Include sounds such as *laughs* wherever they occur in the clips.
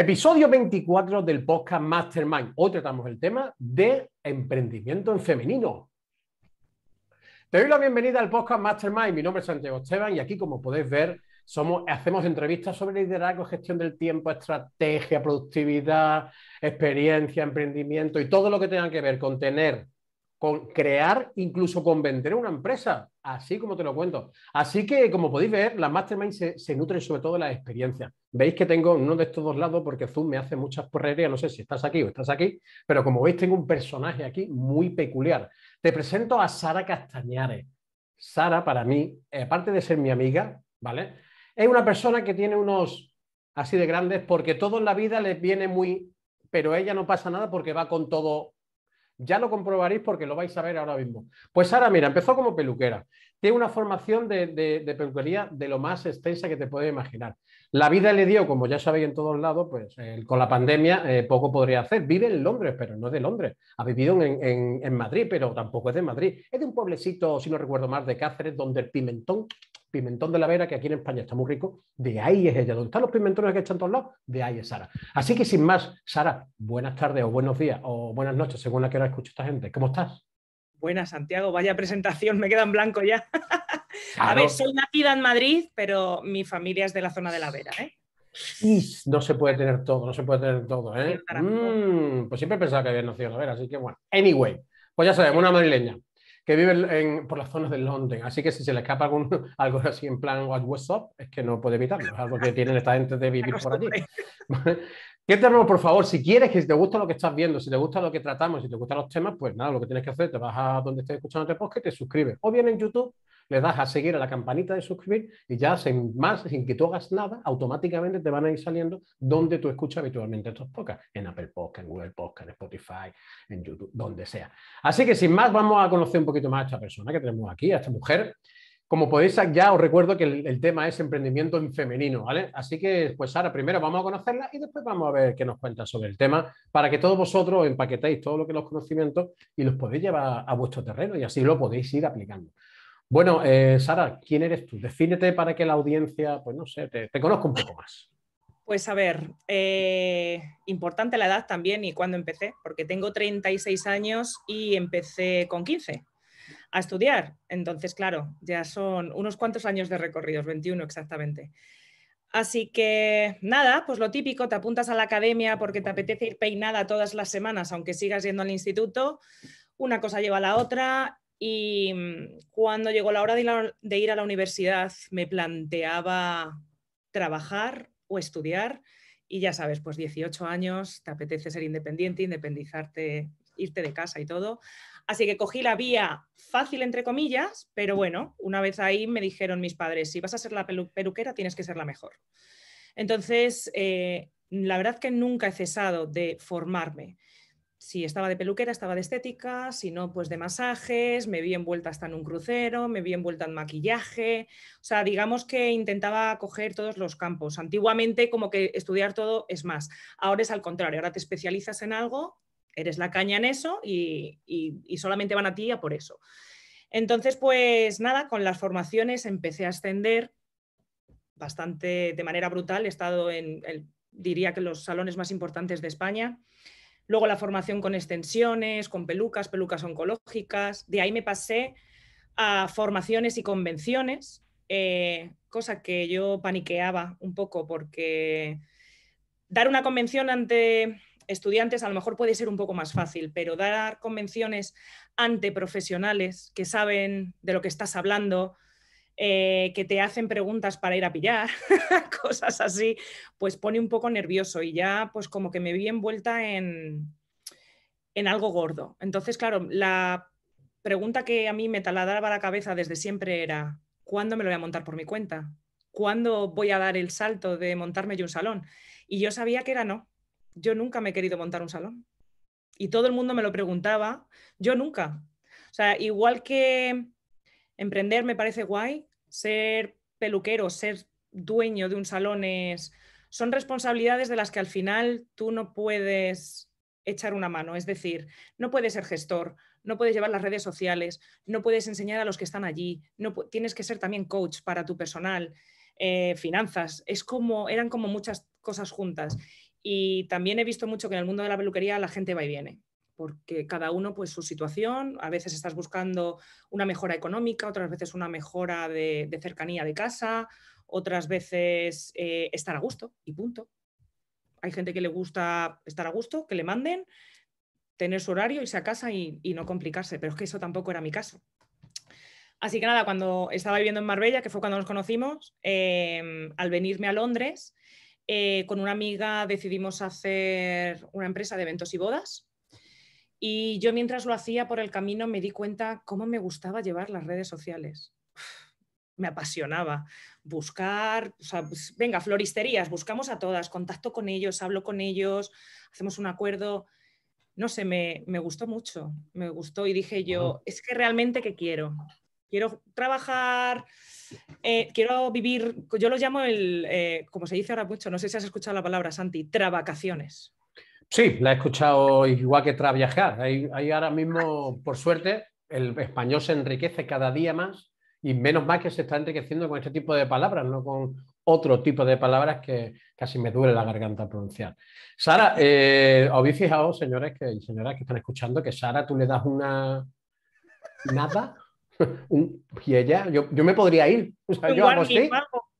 Episodio 24 del podcast Mastermind. Hoy tratamos el tema de emprendimiento en femenino. Te doy la bienvenida al podcast Mastermind. Mi nombre es Santiago Esteban y aquí, como podéis ver, hacemos entrevistas sobre liderazgo, gestión del tiempo, estrategia, productividad, experiencia, emprendimiento y todo lo que tenga que ver con tener con crear, incluso con vender una empresa, así como te lo cuento. Así que, como podéis ver, las mastermind se, nutren sobre todo de la experiencia Veis que tengo uno de estos dos lados porque Zoom me hace muchas porrerías, no sé si estás aquí o estás aquí, pero como veis tengo un personaje aquí muy peculiar. Te presento a Sara Castañares. Sara, para mí, aparte de ser mi amiga, ¿vale? Es una persona que tiene unos así de grandes porque todo en la vida les viene muy... Pero ella no pasa nada porque va con todo ya lo comprobaréis porque lo vais a ver ahora mismo. Pues ahora mira, empezó como peluquera. Tiene una formación de, de, de, peluquería de lo más extensa que te puedes imaginar. La vida le dio, como ya sabéis en todos lados, pues con la pandemia eh, poco podría hacer. Vive en Londres, pero no es de Londres. Ha vivido en, Madrid, pero tampoco es de Madrid. Es de un pueblecito, si no recuerdo mal, de Cáceres, donde el pimentón, pimentón de la Vera, que aquí en España está muy rico, de ahí es ella. Donde están los pimentones que están todos lados, de ahí es Sara. Así que sin más, Sara, buenas tardes o buenos días o buenas noches, según la que hora escucho esta gente. ¿Cómo estás? Buenas Santiago, vaya presentación, me quedan en blanco ya. *laughs* A ver, soy nacida en Madrid, pero mi familia es de la zona de La Vera, ¿eh? No se puede tener todo, no se puede tener todo, ¿eh? Mm, pues siempre pensaba que había nacido en La Vera, así que bueno. Anyway, pues ya sabemos, una madrileña que vive por las zonas de Londres. Así que si se le escapa algún, *laughs* algo así en plan What's Up, es que no puede evitarlo. Es algo que tienen esta gente de vivir por allí. *laughs* Quiételo, por favor, si quieres, que si te gusta lo que estás viendo, si te gusta lo que tratamos, si te gustan los temas, pues nada, lo que tienes que hacer, te vas a donde estés escuchando este podcast te suscribes. O bien en YouTube, le das a seguir a la campanita de suscribir y ya sin más, sin que tú hagas nada, automáticamente te van a ir saliendo donde tú escuchas habitualmente estos podcasts. En Apple Podcast, en Google Podcast, en Spotify, en YouTube, donde sea. Así que sin más, vamos a conocer un poquito más a esta persona que tenemos aquí, a esta mujer, como podéis, ya os recuerdo que el, tema es emprendimiento en femenino, ¿vale? Así que, pues Sara, primero vamos a conocerla y después vamos a ver qué nos cuenta sobre el tema para que todos vosotros empaquetéis todo lo que los conocimientos y los podéis llevar a vuestro terreno y así lo podéis ir aplicando. Bueno, eh, Sara, ¿quién eres tú? Defínete para que la audiencia, pues no sé, te, conozca un poco más. Pues a ver, eh, importante la edad también y cuándo empecé, porque tengo 36 años y empecé con 15 a estudiar. Entonces, claro, ya son unos cuantos años de recorridos, 21 exactamente. Así que nada, pues lo típico, te apuntas a la academia porque te apetece ir peinada todas las semanas, aunque sigas yendo al instituto, una cosa lleva a la otra y mm, cuando llegó la hora de ir a la universidad me planteaba trabajar o estudiar y ya sabes, pues 18 años, te apetece ser independiente, independizarte, irte de casa y todo. Así que cogí la vía fácil, entre comillas, pero bueno, una vez ahí me dijeron mis padres, si vas a ser la peluquera, tienes que ser la mejor. Entonces, eh, la verdad que nunca he cesado de formarme. Si estaba de peluquera, estaba de estética, si no, pues de masajes, me vi envuelta hasta en un crucero, me vi envuelta en maquillaje, o sea, digamos que intentaba coger todos los campos. Antiguamente como que estudiar todo es más, ahora es al contrario, ahora te especializas en algo eres la caña en eso y, solamente van a ti a por eso. Entonces, pues nada, con las formaciones empecé a ascender bastante de manera brutal. He estado en, diría que los salones más importantes de España. Luego la formación con extensiones, con pelucas, pelucas oncológicas. De ahí me pasé a formaciones y convenciones, eh, cosa que yo paniqueaba un poco porque dar una convención ante estudiantes a lo mejor puede ser un poco más fácil, pero dar convenciones ante profesionales que saben de lo que estás hablando, eh, que te hacen preguntas para ir a pillar, *laughs* cosas así, pues pone un poco nervioso y ya pues como que me vi envuelta en, en algo gordo. Entonces, claro, la pregunta que a mí me taladraba la cabeza desde siempre era, ¿cuándo me lo voy a montar por mi cuenta? ¿Cuándo voy a dar el salto de montarme yo un salón? Y yo sabía que era no, yo nunca me he querido montar un salón. Y todo el mundo me lo preguntaba, yo nunca. O sea, igual que emprender me parece guay, ser peluquero, ser dueño de un salón es, son responsabilidades de las que al final tú no puedes echar una mano. Es decir, no puedes ser gestor, no puedes llevar las redes sociales, no puedes enseñar a los que están allí, no tienes que ser también coach para tu personal, eh, finanzas. Es como, eran como muchas cosas juntas. Y también he visto mucho que en el mundo de la peluquería la gente va y viene, porque cada uno pues su situación, a veces estás buscando una mejora económica, otras veces una mejora de, cercanía de casa, otras veces eh, estar a gusto y punto. Hay gente que le gusta estar a gusto, que le manden, tener su horario, irse a casa y, no complicarse, pero es que eso tampoco era mi caso. Así que nada, cuando estaba viviendo en Marbella, que fue cuando nos conocimos, em, al venirme a Londres, eh, con una amiga decidimos hacer una empresa de eventos y bodas. Y yo mientras lo hacía por el camino me di cuenta cómo me gustaba llevar las redes sociales. Me apasionaba buscar, o sea, pues, venga, floristerías, buscamos a todas, contacto con ellos, hablo con ellos, hacemos un acuerdo. No sé, me, me gustó mucho, me gustó y dije yo, es que realmente que quiero quiero trabajar, eh, quiero vivir, yo lo llamo el, eh, como se dice ahora mucho, no sé si has escuchado la palabra, Santi, trabacaciones. Sí, la he escuchado igual que traviajar. Hay, ahora mismo, por suerte, el español se enriquece cada día más y menos mal que se está enriqueciendo con este tipo de palabras, no con otro tipo de palabras que casi me duele la garganta pronunciar. Sara, eh, habéis fijado, señores y señoras que están escuchando, que Sara tú le das una nada *laughs* y ella, yo, me podría ir. O sea, *laughs* yo hago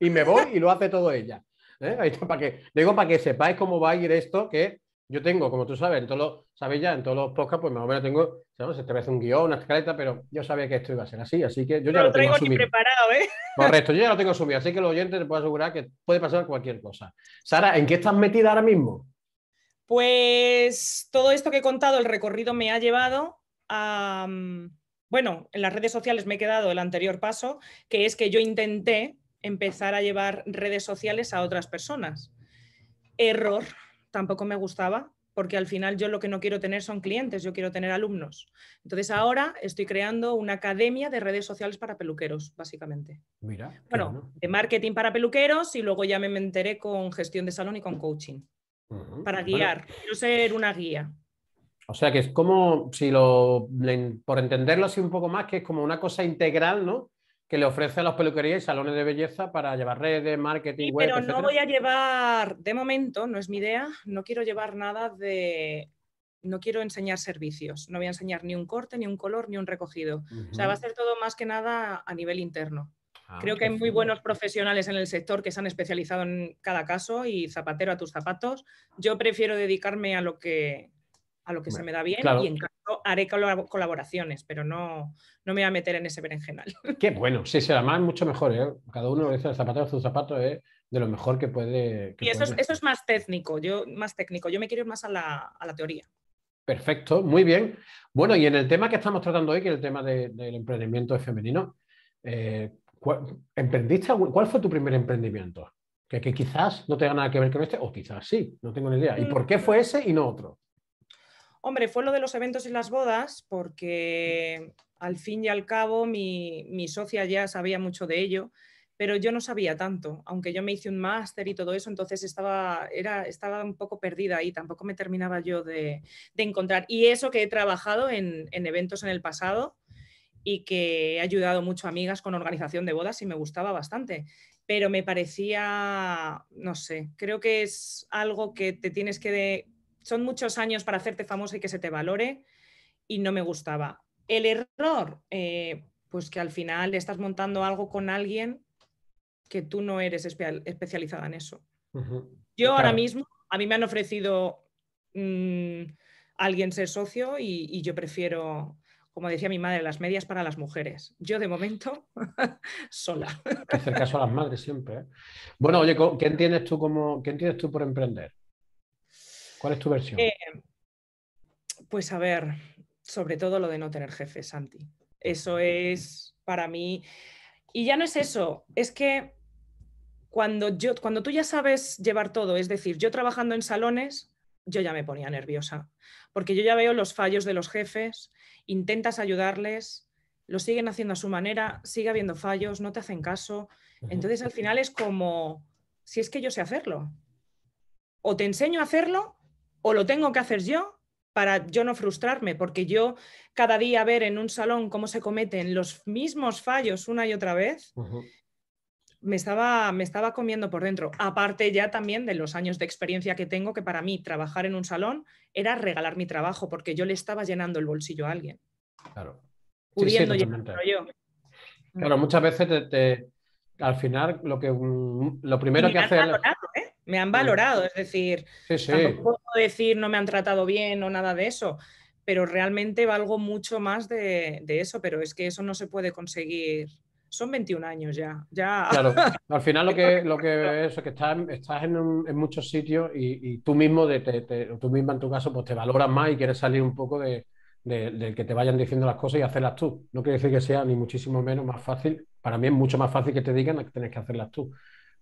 y me voy y lo hace todo ella. ¿eh? Ahí está, para que, digo, para que sepáis cómo va a ir esto, que yo tengo, como tú sabes, en todos los, sabéis ya, en todos los podcasts, pues más o menos tengo, sabes te ve un guión, una escaleta, pero yo sabía que esto iba a ser así, así que yo ya lo, tengo preparado, ¿eh? *laughs* Correcto, yo ya lo tengo subido así que los oyentes te puedo asegurar que puede pasar cualquier cosa. Sara, ¿en qué estás metida ahora mismo? Pues todo esto que he contado, el recorrido me ha llevado a, mm, bueno, en las redes sociales me he quedado el anterior paso, que es que yo intenté empezar a llevar redes sociales a otras personas. Error, tampoco me gustaba, porque al final yo lo que no quiero tener son clientes, yo quiero tener alumnos. Entonces ahora estoy creando una academia de redes sociales para peluqueros, básicamente. Mira. Bueno, de marketing para peluqueros y luego ya me enteré con gestión de salón y con coaching. Para guiar, quiero ser una guía. O sea que es como, si lo, por entenderlo así un poco más, que es como una cosa integral, ¿no? Que le ofrece a las peluquerías y salones de belleza para llevar redes, marketing, web. Pero no voy a llevar, de momento, no es mi idea, no quiero llevar nada de. No quiero enseñar servicios, no voy a enseñar ni un corte, ni un color, ni un recogido. O sea, va a ser todo más que nada a nivel interno. Ah, Creo que hay muy buenos profesionales en el sector que se han especializado en cada caso y zapatero a tus zapatos. Yo prefiero dedicarme a lo que a lo que se me da bien y en caso haré colaboraciones, pero no, no me voy a meter en ese berenjenal. *laughs* Qué bueno, sí, se además más mucho mejor, ¿eh? cada uno dice el zapato de su zapato es de lo mejor que puede. y eso, es, más técnico, yo más técnico, yo me quiero ir más a la, teoría. Perfecto, muy bien. Bueno, y en el tema que estamos tratando hoy, que es el tema del emprendimiento femenino, eh, ¿cuál, ¿emprendiste, ¿cuál fue tu primer emprendimiento? Que, que, quizás no tenga nada que ver con este, o quizás sí, no tengo ni idea. ¿Y mm. por qué fue ese y no otro? Hombre, fue lo de los eventos y las bodas, porque al fin y al cabo mi, mi socia ya sabía mucho de ello, pero yo no sabía tanto, aunque yo me hice un máster y todo eso, entonces estaba, era, estaba un poco perdida y tampoco me terminaba yo de, de encontrar. Y eso que he trabajado en, en eventos en el pasado, y que he ayudado mucho a amigas con organización de bodas y me gustaba bastante. Pero me parecía, no sé, creo que es algo que te tienes que son muchos años para hacerte famoso y que se te valore y no me gustaba. El error, eh, pues que al final estás montando algo con alguien que tú no eres especializada en eso. Yo ahora mismo, a mí me han ofrecido mm, alguien ser socio y, yo prefiero, como decía mi madre, las medias para las mujeres. Yo de momento, *laughs* sola. hacer caso a las madres siempre. ¿eh? Bueno, oye, ¿qué entiendes tú como, qué entiendes tú por emprender? ¿Cuál es tu versión? Eh, pues a ver, sobre todo lo de no tener jefes, Santi. Eso es para mí. Y ya no es eso, es que cuando, yo, cuando tú ya sabes llevar todo, es decir, yo trabajando en salones, yo ya me ponía nerviosa, porque yo ya veo los fallos de los jefes, intentas ayudarles, lo siguen haciendo a su manera, sigue habiendo fallos, no te hacen caso. Entonces al final es como, si es que yo sé hacerlo, o te enseño a hacerlo o lo tengo que hacer yo para yo no frustrarme, porque yo cada día ver en un salón cómo se cometen los mismos fallos una y otra vez, me, estaba, me estaba comiendo por dentro. Aparte ya también de los años de experiencia que tengo, que para mí trabajar en un salón era regalar mi trabajo, porque yo le estaba llenando el bolsillo a alguien. Claro. Pudiendo yo. Claro, muchas veces te, al final lo, que, lo primero que hace me han valorado, es decir, no puedo decir no me han tratado bien o nada de eso, pero realmente valgo mucho más de, eso, pero es que eso no se puede conseguir. Son 21 años ya, ya. Claro, al final lo que, *laughs* lo que es que estás, estás en, muchos sitios y, tú mismo, de, tú misma en tu caso, pues te valoras más y quieres salir un poco de, del que te vayan diciendo las cosas y hacerlas tú. No quiere decir que sea ni muchísimo menos más fácil. Para mí es mucho más fácil que te digan que tienes que hacerlas tú.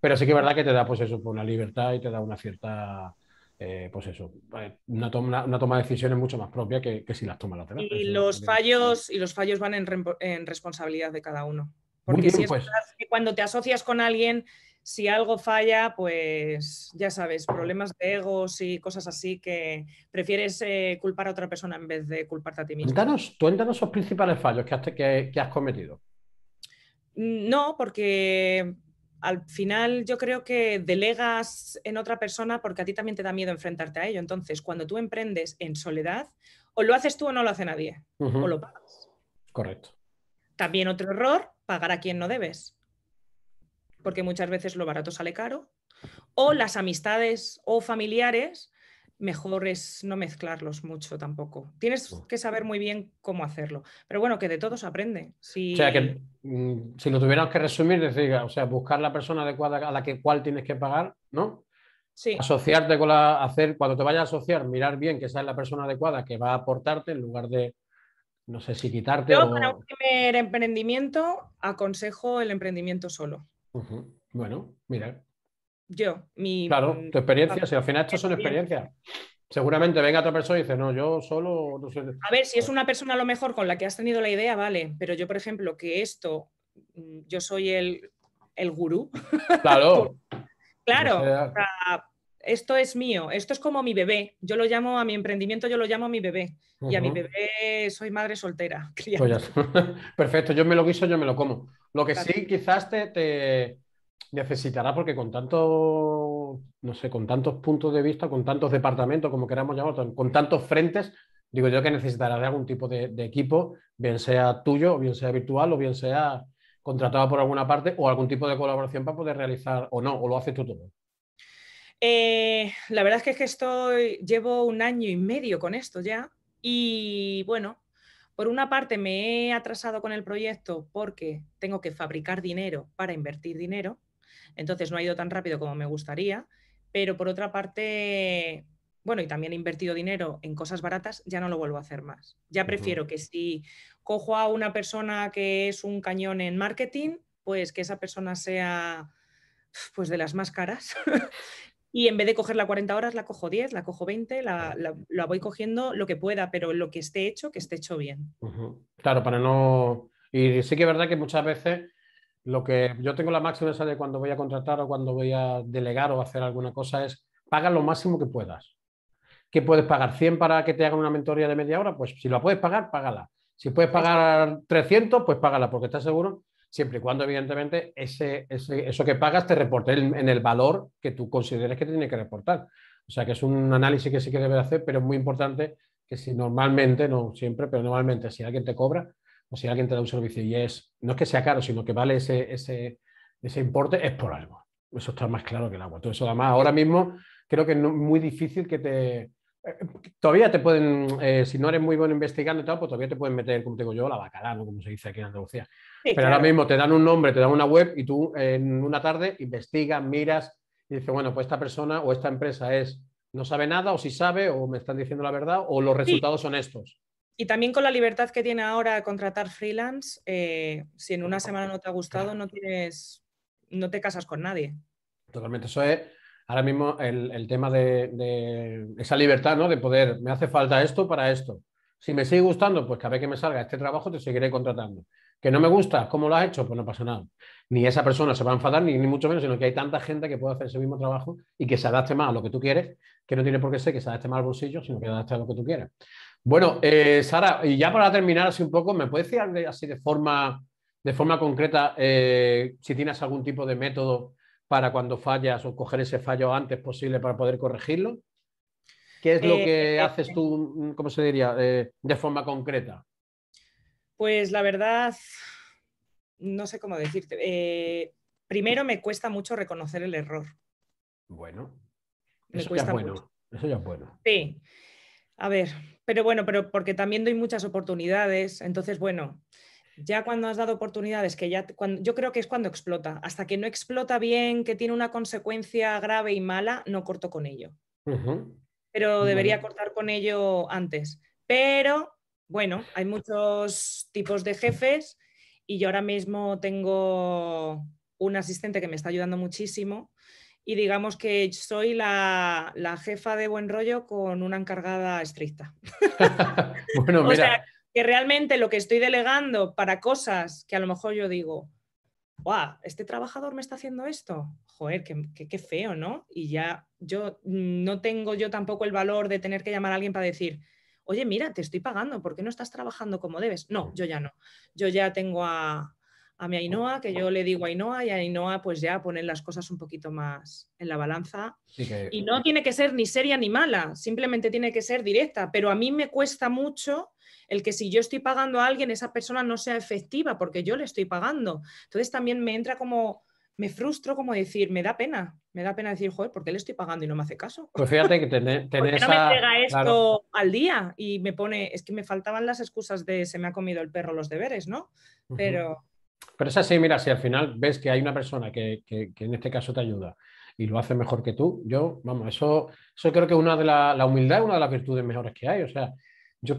Pero sí que es verdad que te da, pues eso, pues una libertad y te da una cierta, eh, pues eso, eh, una toma, una toma, de decisiones mucho más propia que, si las toma la terapia. Y los fallos, y los fallos van en, responsabilidad de cada uno. Porque pues. cuando te asocias con alguien, si algo falla, pues ya sabes, problemas de egos y cosas así que prefieres eh, culpar a otra persona en vez de culparte a ti mismo. Cuéntanos, cuéntanos los principales fallos que que, que has cometido. Mm, no, porque al final yo creo que delegas en otra persona porque a ti también te da miedo enfrentarte a ello. Entonces, cuando tú emprendes en soledad, o lo haces tú o no lo hace nadie, o lo pagas. Correcto. También otro error, pagar a quien no debes, porque muchas veces lo barato sale caro. O las amistades o familiares mejor es no mezclarlos mucho tampoco. Tienes que saber muy bien cómo hacerlo. Pero bueno, que de todos aprende. Si... O sea, que mm, si lo tuvieras que resumir, decir, o sea, buscar la persona adecuada a la que cual tienes que pagar, ¿no? Sí. Asociarte con la, hacer, cuando te vayas a asociar, mirar bien que esa es la persona adecuada que va a aportarte en lugar de, no sé si quitarte. Yo para un primer emprendimiento aconsejo el emprendimiento solo. Bueno, mira, yo, mi... Claro, tu experiencia, si al final esto son experiencias. Seguramente venga otra persona y dice, no, yo solo... A ver, si es una persona a lo mejor con la que has tenido la idea, vale, pero yo, por ejemplo, que esto, mm, yo soy el, el gurú. Claro. *laughs* claro, esto es mío, esto es como mi bebé. Yo lo llamo a mi emprendimiento, yo lo llamo a mi bebé. Y a mi bebé soy madre soltera. *laughs* Pues *laughs* Perfecto, yo me lo guiso, yo me lo como. Lo que sí, quizás te, necesitará, porque con tanto, no sé, con tantos puntos de vista, con tantos departamentos, como queramos llamarlo, con tantos frentes, digo yo que necesitará de algún tipo de, equipo, bien sea tuyo, bien sea virtual, o bien sea contratado por alguna parte, o algún tipo de colaboración para poder realizar, o no, o lo haces tú todo. Eh, la verdad es que, es que estoy, llevo un año y medio con esto ya, y bueno, por una parte me he atrasado con el proyecto porque tengo que fabricar dinero para invertir dinero entonces no ha ido tan rápido como me gustaría, pero por otra parte, bueno, y también he invertido dinero en cosas baratas, ya no lo vuelvo a hacer más. Ya prefiero que si cojo a una persona que es un cañón en marketing, pues que esa persona sea pues de las más caras. *laughs* y en vez de cogerla 40 horas, la cojo 10, la cojo 20, la, voy cogiendo lo que pueda, pero lo que esté hecho, que esté hecho bien. Claro, para no... Y sí que es verdad que muchas veces lo que yo tengo la máxima esa de cuando voy a contratar o cuando voy a delegar o hacer alguna cosa es paga lo máximo que puedas. ¿Qué puedes pagar? ¿100 para que te hagan una mentoría de media hora? Pues si la puedes pagar, págala. Si puedes pagar 300, pues págala, porque estás seguro, siempre y cuando, evidentemente, eso que pagas te reporte en el valor que tú consideres que tiene que reportar. O sea que es un análisis que sí que debe hacer, pero es muy importante que si normalmente, no siempre, pero normalmente, si alguien te cobra, o si alguien te da un servicio y es, no es que sea caro, sino que vale ese, importe, es por algo. Eso está más claro que el agua. Todo eso, además, ahora mismo creo que es muy difícil que te. Eh, todavía te pueden, eh, si no eres muy bueno investigando y tal, pues todavía te pueden meter, como te digo yo, la bacalao, como se dice aquí en Andalucía. Pero ahora mismo te dan un nombre, te dan una web y tú en una tarde investigas, miras y dices, bueno, pues esta persona o esta empresa es no sabe nada o si sabe o me están diciendo la verdad o los resultados son estos. Y también con la libertad que tiene ahora contratar freelance, eh, si en una semana no te ha gustado, no tienes, no te casas con nadie. Totalmente. Eso es ahora mismo el, tema de, esa libertad, ¿no? De poder, me hace falta esto para esto. Si me sigue gustando, pues cada vez que me salga este trabajo te seguiré contratando. Que no me gusta, como lo has hecho? Pues no pasa nada. Ni esa persona se va a enfadar, ni, mucho menos, sino que hay tanta gente que puede hacer ese mismo trabajo y que se adapte más a lo que tú quieres, que no tiene por qué ser que se adapte más al bolsillo, sino que adapte a lo que tú quieras. Bueno, eh, Sara, y ya para terminar así un poco, ¿me puedes decir así de forma, de forma concreta eh, si tienes algún tipo de método para cuando fallas o coger ese fallo antes posible para poder corregirlo? ¿Qué es lo eh, que haces tú, mm, cómo se diría, de forma concreta? Pues la verdad, no sé cómo decirte. primero me cuesta mucho reconocer el error. Bueno, eso ya es bueno. Eso ya es bueno. Sí. A ver, pero bueno, pero porque también doy muchas oportunidades, entonces bueno, ya cuando has dado oportunidades, que ya cuando, yo creo que es cuando explota, hasta que no explota bien, que tiene una consecuencia grave y mala, no corto con ello. Pero debería cortar con ello antes. Pero bueno, hay muchos tipos de jefes y yo ahora mismo tengo un asistente que me está ayudando muchísimo y digamos que soy la, jefa de buen rollo con una encargada estricta. *laughs* O sea, que realmente lo que estoy delegando para cosas que a lo mejor yo digo, ¡guau! Este trabajador me está haciendo esto. Joder, qué, qué, feo, ¿no? Y ya yo no tengo yo tampoco el valor de tener que llamar a alguien para decir, oye, mira, te estoy pagando, ¿por qué no estás trabajando como debes? No, yo ya no. Yo ya tengo a, a mi Ainhoa, que yo le digo a Ainhoa y a Ainhoa pues ya poner las cosas un poquito más en la balanza. Y no tiene que ser ni seria ni mala, simplemente tiene que ser directa, pero a mí me cuesta mucho el que si yo estoy pagando a alguien, esa persona no sea efectiva porque yo le estoy pagando. Entonces también me entra como, me frustro como decir, me da pena, me da pena decir, joder, ¿por qué le estoy pagando y no me hace caso? Pues fíjate que tenés... *laughs* no me entrega esto al día? Y me pone, es que me faltaban las excusas de se me ha comido el perro los deberes, ¿no? Pero... Pero es así, mira, si al final ves que hay una persona que, que, en este caso te ayuda y lo hace mejor que tú, yo, vamos, eso, eso creo que una de la, la humildad es una de las virtudes mejores que hay. O sea, yo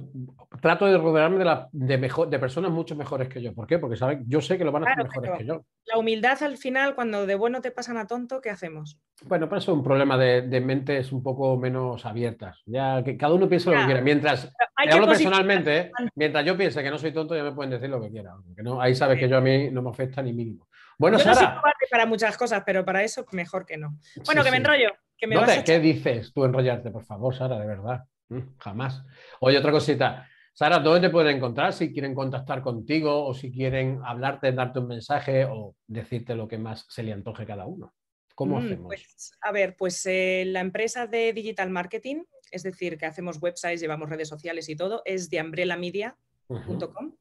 trato de rodearme de, personas mucho mejores que yo. ¿Por qué? Porque yo sé que lo van a hacer mejores que yo. La humildad al final, cuando de bueno te pasan a tonto, ¿qué hacemos? Bueno, para eso es un problema de, mentes un poco menos abiertas. Ya que cada uno piensa lo que quiera. Mientras, hablo personalmente, ¿eh? mientras yo piense que no soy tonto, ya me pueden decir lo que quieran. ahí sabes que yo a mí no me afecta ni mínimo. Bueno, yo Sara. para muchas cosas, pero para eso mejor que no. Bueno, que me enrollo. Que ¿Qué dices tú enrollarte, por favor, Sara, de verdad? Mm, jamás. Oye, otra cosita. Sara, ¿dónde te pueden encontrar si quieren contactar contigo o si quieren hablarte, darte un mensaje o decirte lo que más se le antoje cada uno? ¿Cómo mm, hacemos? Pues, a ver, pues eh, la empresa de digital marketing, es decir, que hacemos websites, llevamos redes sociales y todo, es de ambrelamedia.com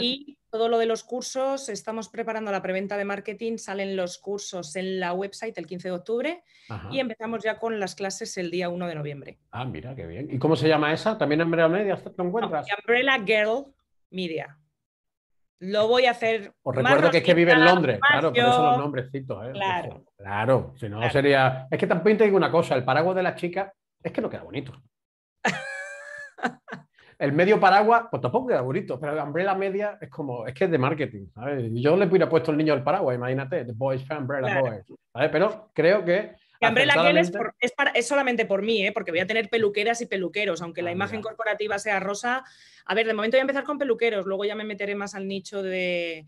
y todo lo de los cursos, estamos preparando la preventa de marketing, salen los cursos en la website el 15 de octubre y empezamos ya con las clases el día 1 de noviembre. Ah, mira, qué bien. ¿Y cómo se llama esa? ¿También Umbrella Media? ¿Te lo encuentras? Umbrella Girl Media. Lo voy a hacer. Os recuerdo que es que vive en Londres, claro, por eso los nombrecitos. ¿eh? Claro. claro, si no sería. Es que también te digo una cosa: el paraguas de las chicas es que no queda bonito. *laughs* El medio paraguas, pues tampoco queda bonito, pero la umbrella media es como, es que es de marketing, ¿sabes? Yo le hubiera puesto el niño del paraguas, imagínate, The Boys fan, Umbrella Boys, Pero creo que... La umbrella es, es, solamente por mí, ¿eh? porque voy a tener peluqueras y peluqueros, aunque la ah, imagen corporativa sea rosa. A ver, de momento voy a empezar con peluqueros, luego ya me meteré más al nicho de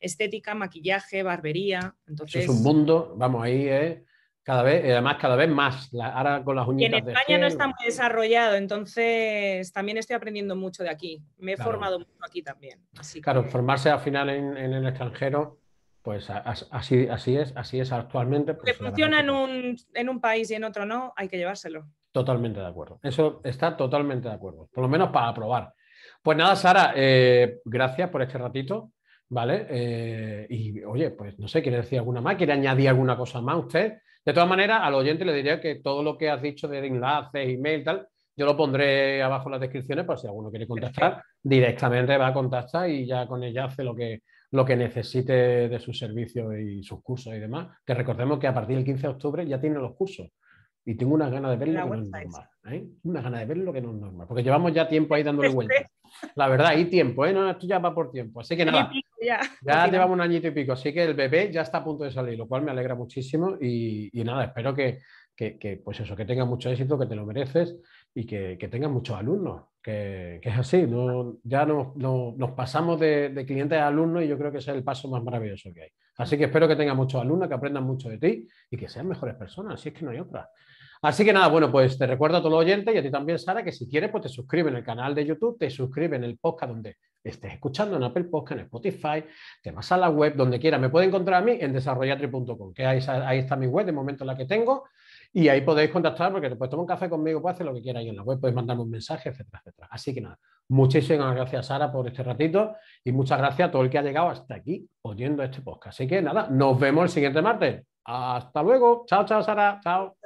estética, maquillaje, barbería. Entonces... es un mundo, vamos, ahí ¿eh? Cada vez, eh, además, cada vez más. ahora con las uñitas y en España no está muy desarrollado, entonces también estoy aprendiendo mucho de aquí. Me he formado mucho aquí también. claro, formarse al final en, el extranjero, pues así, así es, así es actualmente. Pues que funciona en un, en un país y en otro no, hay que llevárselo. Totalmente de acuerdo. Eso está totalmente de acuerdo. Por lo menos para probar. Pues nada, Sara, eh, gracias por este ratito. ¿Vale? Eh, y oye, pues no sé, ¿quiere decir alguna más? ¿Quiere añadir alguna cosa más usted? De todas maneras, al oyente le diría que todo lo que has dicho de enlaces, email, tal, yo lo pondré abajo en las descripciones para si alguno quiere contactar, directamente va a contactar y ya con ella hace lo que, lo que necesite de sus servicios y sus cursos y demás. Que recordemos que a partir del 15 de octubre ya tiene los cursos. Y tengo una ganas de verlo que no es normal. ¿eh? Unas ganas de verlo que no es normal. Porque llevamos ya tiempo ahí dándole este. vueltas. La verdad, y tiempo, ¿eh? esto ya va por tiempo. Así que nada ya. Pues llevamos un añito y pico, así que el bebé ya está a punto de salir, lo cual me alegra muchísimo y, nada, espero que, que, pues eso, que tengas mucho éxito, que te lo mereces y que, que tengas muchos alumnos, que, es así, no, ya nos pasamos de, de, clientes a alumnos y yo creo que es el paso más maravilloso que hay. Así que espero que tengas muchos alumnos, que aprendan mucho de ti y que sean mejores personas, si es que no hay otra. Así que nada, bueno, pues te recuerdo a todos los oyentes y a ti también, Sara, que si quieres, pues te suscribes en el canal de YouTube, te suscribes en el podcast donde estés escuchando en Apple Podcast, en Spotify, te vas a la web, donde quiera. Me puede encontrar a mí en desarrollatri.com, que ahí, está mi web, de momento la que tengo, y ahí podéis contactar porque después tomo un café conmigo, puedes hacer lo que quieras ahí en la web, podéis mandarme un mensaje, etcétera, etcétera. Así que nada, muchísimas gracias Sara por este ratito y muchas gracias a todo el que ha llegado hasta aquí oyendo este podcast. Así que nada, nos vemos el siguiente martes. Hasta luego. Chao, chao, Sara. Chao.